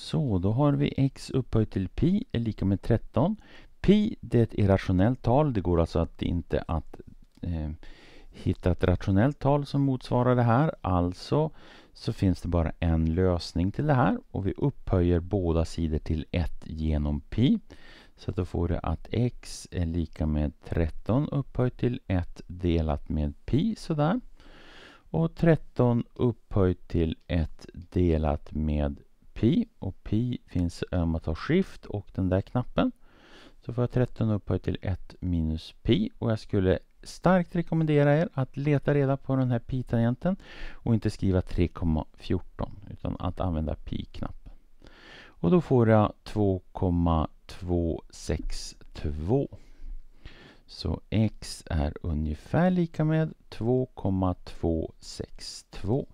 Så då har vi x upphöjt till pi är lika med 13. Pi det är ett irrationellt tal. Det går alltså att inte att eh, hitta ett rationellt tal som motsvarar det här. Alltså så finns det bara en lösning till det här och vi upphöjer båda sidor till 1 genom pi. Så då får du att x är lika med 13 upphöjt till 1 delat med pi sådär. Och 13 upphöjt till 1 delat med pi och pi finns om man tar shift och den där knappen. Så får jag 13 upphöjt till 1 minus pi och jag skulle starkt rekommendera er att leta reda på den här pi-tangenten och inte skriva 3,14 utan att använda pi-knappen. Och då får jag 2,262. Så x är ungefär lika med 2,262.